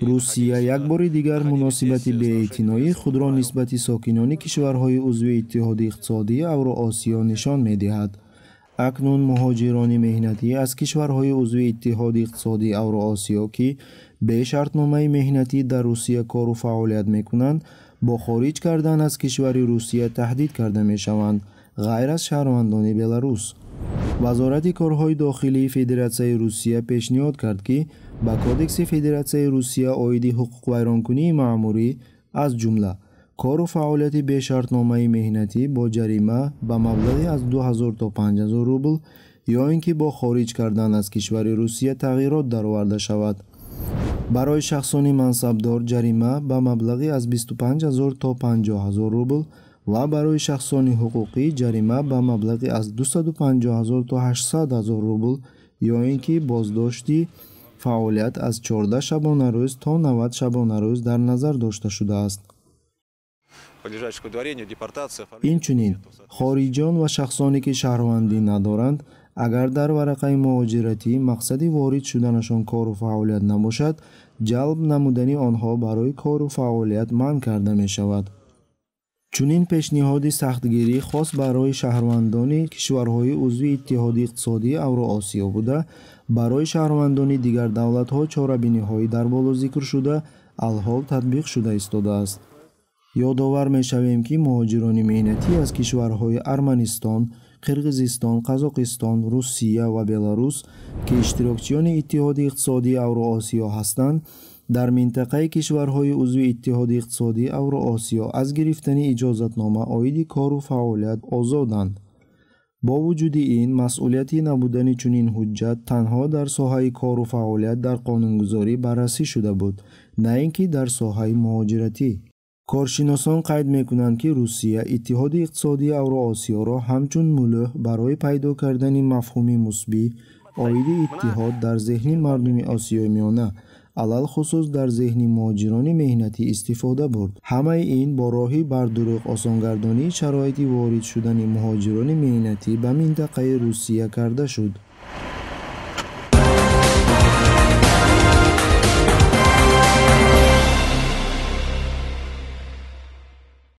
русия як бори дигар муносибати беэътиноӣ худро нисбати сокинони кишварҳои узви иттиҳоди иқтисодии авроосиё нишон медиҳад акнун муҳоҷирони меҳнатӣ аз кишварҳои узви иттиҳоди иқтисодии авроосиё ки бе шартномаи меҳнатӣ дар русия кору фаъолият мекунанд бо хориҷ кардан аз кишвари русия таҳдид карда мешаванд ғайр аз шаҳрвандони беларус вазорати корҳои дохилии федератсияи русия пешниҳод кард ки ба кодекси федератсияи русия оиди ҳуқуқвайронкунии маъмурӣ аз ҷумла кору фаъолияти бешартномаи меҳнатӣ бо ҷарима ба маблағи аз 2000 то 5000 рубл ё ин ки бо хориҷ кардан аз кишвари русия тағйирот дароварда шавад барои шахсони мансабдор ҷарима ба маблағи аз 25000 то 50000 рубл ва барои шахсони ҳуқуқӣ ҷарима ба маблағи аз 250000 то 800000 рубл ё ин ки боздошти фаъолият аз 14 шабона рӯз то 90 шабона рӯз дар назар дошта шудааст инчунин хориҷон ва шахсоне ки шаҳрвандӣ надоранд агар дар варақаи муҳоҷиратӣ мақсади ворид шуданашон кору фаъолият набошад ҷалб намудани онҳо барои кору фаъолият манъ карда мешавад чунин пешниҳоди сахтгирӣ хос барои шаҳрвандони кишварҳои узви иттиҳоди иқтисодии авроосиё буда барои шаҳрвандони дигар давлатҳо чорабиниҳои дар боло зикр шуда алҳол татбиқ шуда истодааст ёдовар мешавем ки муҳоҷирони меҳнатӣ аз кишварҳои арманистон қирғизистон қазоқистон русия ва беларус ки иштирокчиёни иттиҳоди иқтисодии авроосиё ҳастанд дар минтақаи кишварҳои узви иттиҳоди иқтисодии авроосиё аз гирифтани иҷозатнома оиди кору фаъолият озоданд бо вуҷуди ин масъулияти набудани чунин ҳуҷҷат танҳо дар соҳаи кору фаъолият дар қонунгузорӣ баррасӣ шуда буд на ин ки дар соҳаи муҳоҷиратӣ коршиносон қайд мекунанд ки русия иттиҳоди иқтисодии авроосиёро ҳамчун мулӯҳ барои пайдо кардани мафҳуми мусбӣ оиди иттиҳод дар зеҳни мардуми осиёи миёна алал хусус дар зеҳни муҳоҷирони меҳнатӣ истифода бурд ҳамаи ин бо роҳи бардурӯғ осонгардонии шароити воридшудани муҳоҷирони меҳнатӣ ба минтақаи русия карда шуд